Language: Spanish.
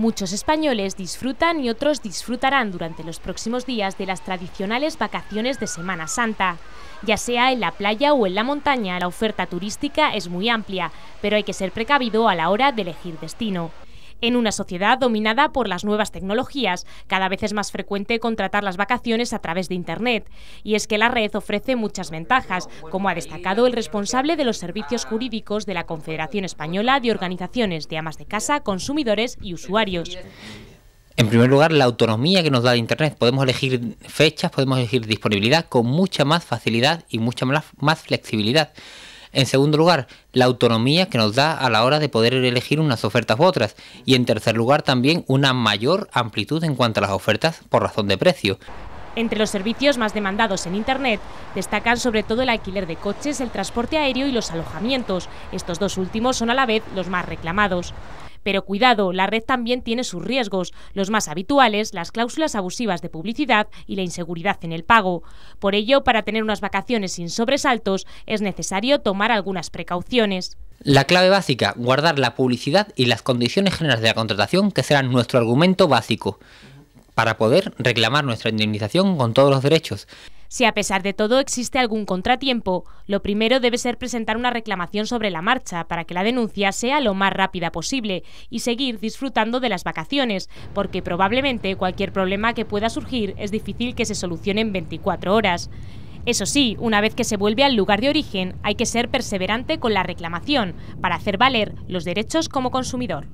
Muchos españoles disfrutan y otros disfrutarán durante los próximos días de las tradicionales vacaciones de Semana Santa. Ya sea en la playa o en la montaña, la oferta turística es muy amplia, pero hay que ser precavido a la hora de elegir destino. En una sociedad dominada por las nuevas tecnologías, cada vez es más frecuente contratar las vacaciones a través de Internet. Y es que la red ofrece muchas ventajas, como ha destacado el responsable de los servicios jurídicos de la Confederación Española de Organizaciones de Amas de Casa, Consumidores y Usuarios. En primer lugar, la autonomía que nos da Internet. Podemos elegir fechas, podemos elegir disponibilidad con mucha más facilidad y mucha más flexibilidad. En segundo lugar, la autonomía que nos da a la hora de poder elegir unas ofertas u otras. Y en tercer lugar, también una mayor amplitud en cuanto a las ofertas por razón de precio. Entre los servicios más demandados en Internet destacan sobre todo el alquiler de coches, el transporte aéreo y los alojamientos. Estos dos últimos son a la vez los más reclamados. Pero cuidado, la red también tiene sus riesgos, los más habituales, las cláusulas abusivas de publicidad y la inseguridad en el pago. Por ello, para tener unas vacaciones sin sobresaltos, es necesario tomar algunas precauciones. La clave básica, guardar la publicidad y las condiciones generales de la contratación, que serán nuestro argumento básico para poder reclamar nuestra indemnización con todos los derechos. Si a pesar de todo existe algún contratiempo, lo primero debe ser presentar una reclamación sobre la marcha para que la denuncia sea lo más rápida posible y seguir disfrutando de las vacaciones, porque probablemente cualquier problema que pueda surgir es difícil que se solucione en 24 horas. Eso sí, una vez que se vuelve al lugar de origen, hay que ser perseverante con la reclamación para hacer valer los derechos como consumidor.